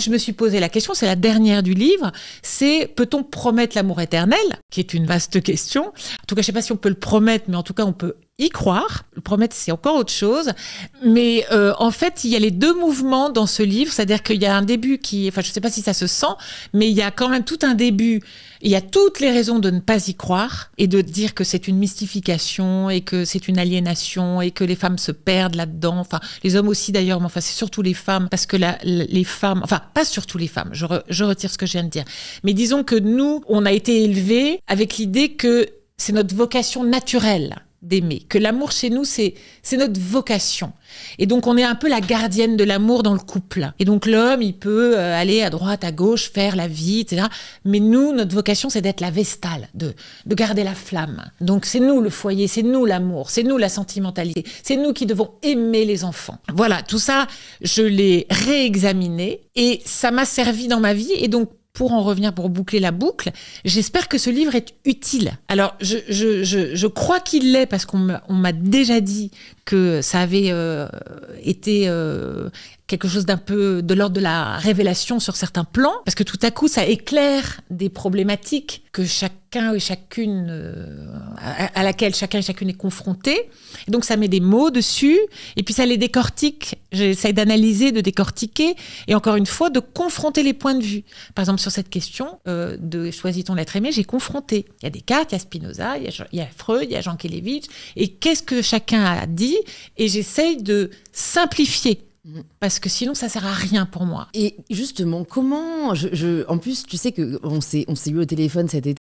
je me suis posé la question, c'est la dernière du livre, c'est peut-on promettre l'amour éternel, qui est une vaste question. En tout cas, je ne sais pas si on peut le promettre, mais en tout cas, on peut y croire. Le promettre, c'est encore autre chose. Mais euh, en fait, il y a les deux mouvements dans ce livre. C'est-à-dire qu'il y a un début qui, enfin, je ne sais pas si ça se sent, mais il y a quand même tout un début. Il y a toutes les raisons de ne pas y croire et de dire que c'est une mystification et que c'est une aliénation et que les femmes se perdent là-dedans. Enfin, les hommes aussi d'ailleurs, mais enfin, c'est surtout les femmes parce que la, les femmes, enfin, pas surtout les femmes. Je, je retire ce que je viens de dire. Mais disons que nous, on a été élevés avec l'idée que c'est notre vocation naturelle d'aimer, que l'amour chez nous, c'est notre vocation. Et donc, on est un peu la gardienne de l'amour dans le couple. Et donc, l'homme, il peut euh, aller à droite, à gauche, faire la vie, etc. Mais nous, notre vocation, c'est d'être la vestale, de, de garder la flamme. Donc, c'est nous le foyer, c'est nous l'amour, c'est nous la sentimentalité, c'est nous qui devons aimer les enfants. Voilà, tout ça, je l'ai réexaminé et ça m'a servi dans ma vie. Et donc, pour en revenir, pour boucler la boucle, j'espère que ce livre est utile. Alors, je, je, je, crois qu'il l'est parce qu'on m'a déjà dit que ça avait euh, été euh, quelque chose d'un peu de l'ordre de la révélation sur certains plans, parce que tout à coup, ça éclaire des problématiques que chacun et chacune, euh, à, laquelle chacun et chacune est confronté. donc, ça met des mots dessus, et puis ça les décortique. J'essaie d'analyser, de décortiquer, et encore une fois, de confronter les points de vue. Par exemple, sur cette question euh, de Choisit-on l'être aimé, j'ai confronté. Il y a Descartes, il y a Spinoza, il y a, Freud, il y a Jean Kelevich, et qu'est-ce que chacun a dit, et j'essaye de simplifier Mm. Parce que sinon, ça sert à rien pour moi. Et justement, comment. Je, en plus, tu sais on s'est eu au téléphone cet été